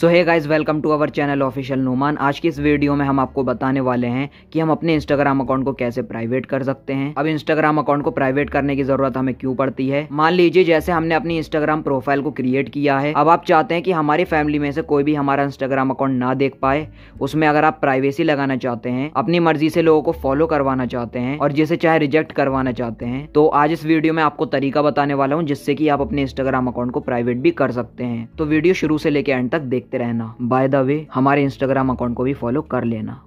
so hi guys welcome to our channel official Numan आज की इस वीडियो में हम आपको बताने वाले हैं कि हम अपने इंस्टाग्राम अकाउंट को कैसे प्राइवेट कर सकते हैं अब इंस्टाग्राम अकाउंट को प्राइवेट करने की जरूरत हमें क्यों पड़ती है मान लीजिए जैसे हमने अपनी इंस्टाग्राम प्रोफाइल को क्रिएट किया है अब आप चाहते हैं कि हमारी फैमिली में से कोई भी हमारा इंस्टाग्राम अकाउंट ना देख पाए उसमें अगर आप प्राइवेसी लगाना चाहते हैं अपनी मर्जी से लोगों को फॉलो करवाना चाहते हैं और जिसे चाहे रिजेक्ट करवाना चाहते हैं तो आज इस वीडियो में आपको तरीका बताने वाला हूँ जिससे की आप अपने इंस्टाग्राम अकाउंट को प्राइवेट भी कर सकते हैं तो वीडियो शुरू से लेकर एंड तक देख देखते रहना बाय द वे हमारे इंस्टाग्राम अकाउंट को भी फॉलो कर लेना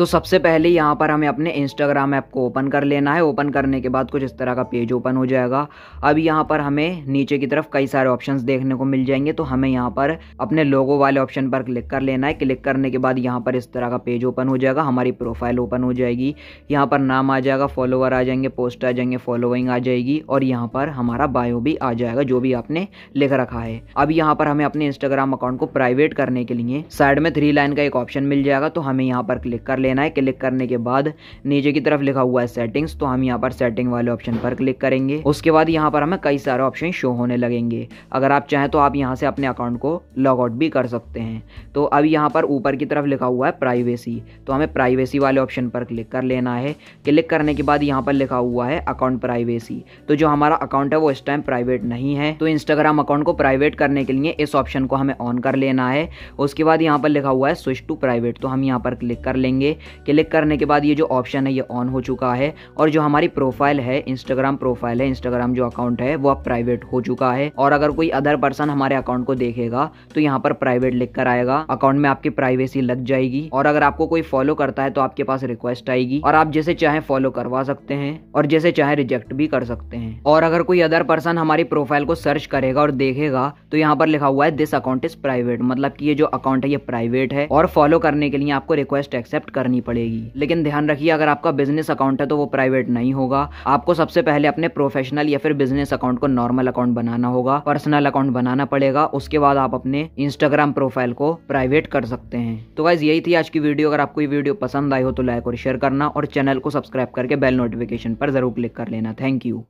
तो सबसे पहले यहाँ पर हमें अपने इंस्टाग्राम ऐप को ओपन कर लेना है ओपन करने के बाद कुछ इस तरह का पेज ओपन हो जाएगा अब यहाँ पर हमें नीचे की तरफ कई सारे ऑप्शन देखने को मिल जाएंगे तो हमें यहाँ पर अपने लोगो वाले ऑप्शन पर क्लिक कर लेना है क्लिक करने के बाद यहाँ पर इस तरह का पेज ओपन हो जाएगा हमारी प्रोफाइल ओपन हो जाएगी यहाँ पर नाम आ जाएगा फॉलोअर आ जाएंगे पोस्ट आ जाएंगे फॉलोइंग आ जाएगी और यहाँ पर हमारा बायो भी आ जाएगा जो भी आपने लिख रखा है अब यहाँ पर हमें अपने इंस्टाग्राम अकाउंट को प्राइवेट करने के लिए साइड में थ्री लाइन का एक ऑप्शन मिल जाएगा तो हमें यहाँ पर क्लिक कर लेना लेना है क्लिक करने के बाद नीचे की तरफ लिखा हुआ है सेटिंग्स तो हम यहाँ पर सेटिंग वाले ऑप्शन पर क्लिक करेंगे उसके बाद यहाँ पर हमें कई सारे ऑप्शन शो होने लगेंगे अगर आप चाहें तो आप यहाँ से अपने अकाउंट को लॉग आउट भी कर सकते हैं तो अब यहाँ पर ऊपर की तरफ लिखा हुआ है प्राइवेसी तो हमें प्राइवेसी वाले ऑप्शन पर क्लिक कर लेना है क्लिक करने के बाद यहाँ पर लिखा हुआ है अकाउंट प्राइवेसी तो जो हमारा अकाउंट है वो इस टाइम प्राइवेट नहीं है तो इंस्टाग्राम अकाउंट को प्राइवेट करने के लिए इस ऑप्शन को हमें ऑन कर लेना है उसके बाद यहाँ पर लिखा हुआ है स्विच टू प्राइवेट तो हम यहाँ पर क्लिक कर लेंगे क्लिक करने के बाद ये जो ऑप्शन है ये ऑन हो चुका है और जो हमारी प्रोफाइल है इंस्टाग्राम प्रोफाइल है इंस्टाग्राम जो अकाउंट है वो अब प्राइवेट हो चुका है और अगर कोई अदर पर्सन हमारे अकाउंट को देखेगा तो यहाँ पर प्राइवेट लिख कर आएगा अकाउंट में आपकी प्राइवेसी लग जाएगी और अगर आपको कोई फॉलो करता है तो आपके पास रिक्वेस्ट आएगी और आप जैसे चाहे फॉलो करवा सकते हैं और जैसे चाहे रिजेक्ट भी कर सकते हैं और अगर कोई अदर पर्सन हमारी प्रोफाइल को सर्च करेगा और देखेगा तो यहाँ पर लिखा हुआ है दिस अकाउंट इज प्राइवेट मतलब की ये जो अकाउंट है ये प्राइवेट है और फॉलो करने के लिए आपको रिक्वेस्ट एक्सेप्ट करनी पड़ेगी लेकिन ध्यान रखिए अगर आपका बिजनेस अकाउंट है तो वो प्राइवेट नहीं होगा आपको सबसे पहले अपने प्रोफेशनल या फिर बिजनेस अकाउंट को नॉर्मल अकाउंट बनाना होगा पर्सनल अकाउंट बनाना पड़ेगा उसके बाद आप अपने इंस्टाग्राम प्रोफाइल को प्राइवेट कर सकते हैं तो गाइज यही थी आज की वीडियो अगर आपको ये वीडियो पसंद आई हो तो लाइक और शेयर करना और चैनल को सब्सक्राइब करके बेल नोटिफिकेशन पर जरूर क्लिक कर लेना थैंक यू